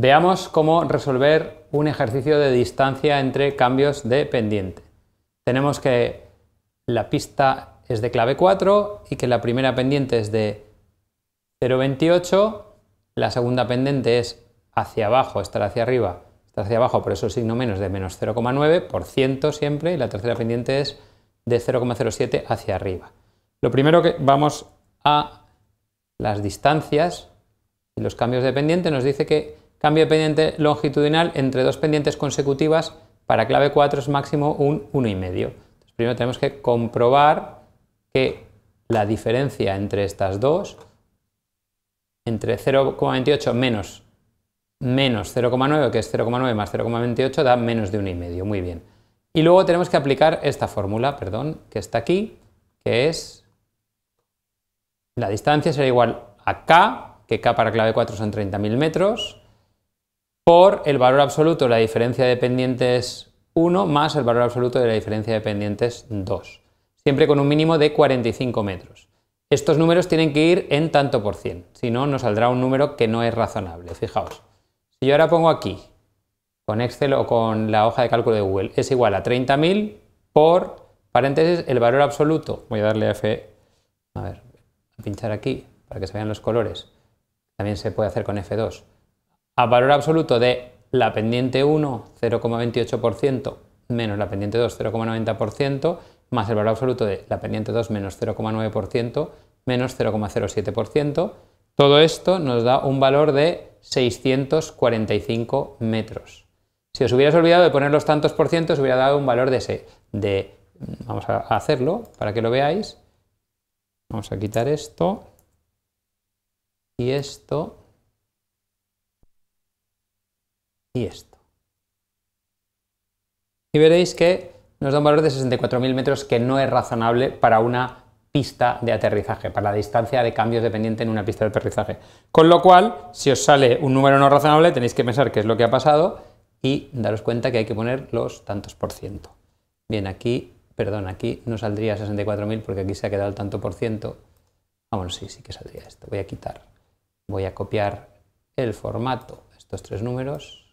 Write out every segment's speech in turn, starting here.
Veamos cómo resolver un ejercicio de distancia entre cambios de pendiente. Tenemos que la pista es de clave 4 y que la primera pendiente es de 0,28, la segunda pendiente es hacia abajo, estar hacia arriba, estar hacia abajo, por eso el signo menos de menos 0,9% siempre, y la tercera pendiente es de 0,07 hacia arriba. Lo primero que vamos a las distancias y los cambios de pendiente nos dice que Cambio de pendiente longitudinal entre dos pendientes consecutivas para clave 4 es máximo un 1,5. Primero tenemos que comprobar que la diferencia entre estas dos, entre 0,28 menos, menos 0,9, que es 0,9 más 0,28, da menos de 1,5. Muy bien. Y luego tenemos que aplicar esta fórmula, perdón, que está aquí, que es la distancia será igual a k, que k para clave 4 son 30.000 metros, por el valor absoluto de la diferencia de pendientes 1 más el valor absoluto de la diferencia de pendientes 2, siempre con un mínimo de 45 metros. Estos números tienen que ir en tanto por cien, si no nos saldrá un número que no es razonable. Fijaos, si yo ahora pongo aquí, con Excel o con la hoja de cálculo de Google, es igual a 30.000 por, paréntesis, el valor absoluto. Voy a darle F, a ver, a pinchar aquí para que se vean los colores. También se puede hacer con F2 a valor absoluto de la pendiente 1, 0,28%, menos la pendiente 2, 0,90%, más el valor absoluto de la pendiente 2 menos 0,9%, menos 0,07%. Todo esto nos da un valor de 645 metros. Si os hubieras olvidado de poner los tantos por ciento, os hubiera dado un valor de, ese, de vamos a hacerlo para que lo veáis. Vamos a quitar esto y esto y esto. Y veréis que nos da un valor de 64.000 metros que no es razonable para una pista de aterrizaje, para la distancia de cambios dependiente en una pista de aterrizaje. Con lo cual, si os sale un número no razonable, tenéis que pensar qué es lo que ha pasado y daros cuenta que hay que poner los tantos por ciento. Bien, aquí, perdón, aquí no saldría 64.000 porque aquí se ha quedado el tanto por ciento. Vamos, ah, sí, sí que saldría esto. Voy a quitar, voy a copiar el formato, estos tres números,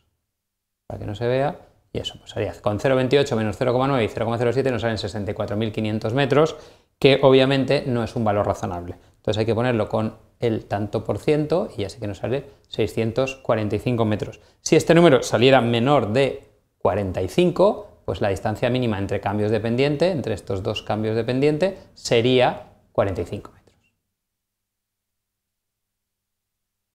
para que no se vea, y eso, pues haría con 0,28 menos 0,9 y 0,07 nos salen 64.500 metros, que obviamente no es un valor razonable. Entonces hay que ponerlo con el tanto por ciento y así que nos sale 645 metros. Si este número saliera menor de 45, pues la distancia mínima entre cambios de pendiente, entre estos dos cambios de pendiente, sería 45 metros.